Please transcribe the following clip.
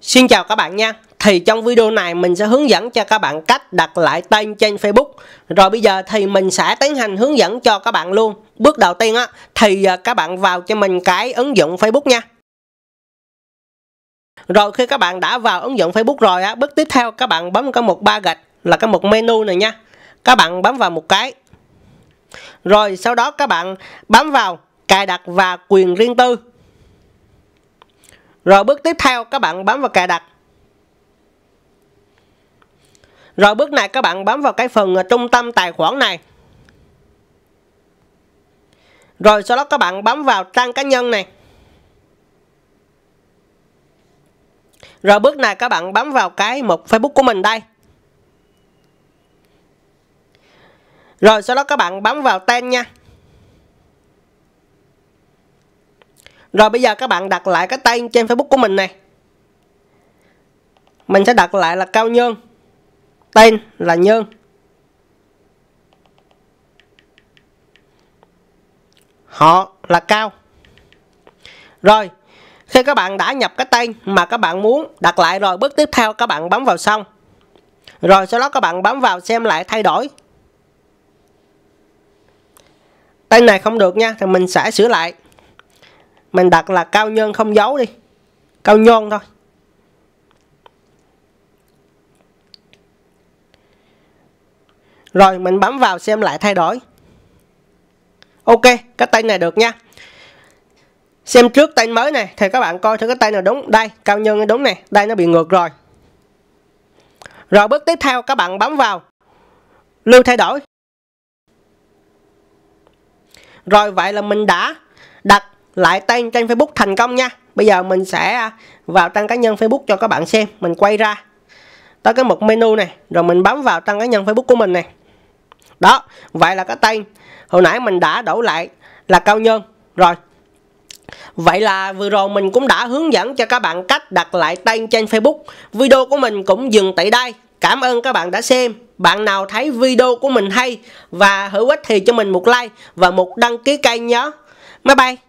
Xin chào các bạn nha Thì trong video này mình sẽ hướng dẫn cho các bạn cách đặt lại tên trên Facebook Rồi bây giờ thì mình sẽ tiến hành hướng dẫn cho các bạn luôn Bước đầu tiên á thì à, các bạn vào cho mình cái ứng dụng Facebook nha Rồi khi các bạn đã vào ứng dụng Facebook rồi á Bước tiếp theo các bạn bấm cái mục ba gạch là cái mục menu này nha Các bạn bấm vào một cái Rồi sau đó các bạn bấm vào cài đặt và quyền riêng tư rồi bước tiếp theo các bạn bấm vào cài đặt. Rồi bước này các bạn bấm vào cái phần à, trung tâm tài khoản này. Rồi sau đó các bạn bấm vào trang cá nhân này. Rồi bước này các bạn bấm vào cái mục Facebook của mình đây. Rồi sau đó các bạn bấm vào tên nha. Rồi bây giờ các bạn đặt lại cái tên trên Facebook của mình này. Mình sẽ đặt lại là Cao Nhơn, Tên là Nhơn, Họ là Cao. Rồi, khi các bạn đã nhập cái tên mà các bạn muốn đặt lại rồi, bước tiếp theo các bạn bấm vào xong. Rồi sau đó các bạn bấm vào xem lại thay đổi. Tên này không được nha, thì mình sẽ sửa lại mình đặt là cao nhân không giấu đi cao nhon thôi rồi mình bấm vào xem lại thay đổi ok cái tên này được nha xem trước tên mới này thì các bạn coi thử cái tên nào đúng đây cao nhân đúng này đây nó bị ngược rồi rồi bước tiếp theo các bạn bấm vào lưu thay đổi rồi vậy là mình đã đặt lại tên trên Facebook thành công nha bây giờ mình sẽ à, vào trang cá nhân Facebook cho các bạn xem mình quay ra tới cái mục menu này rồi mình bấm vào trang cá nhân Facebook của mình này đó vậy là cái tên hồi nãy mình đã đổ lại là cao nhân rồi Vậy là vừa rồi mình cũng đã hướng dẫn cho các bạn cách đặt lại tên trên Facebook. Video của mình cũng dừng tại đây. Cảm ơn các bạn đã xem. Bạn nào thấy video của mình hay và hữu ích thì cho mình một like và một đăng ký kênh nhé. Bye bye.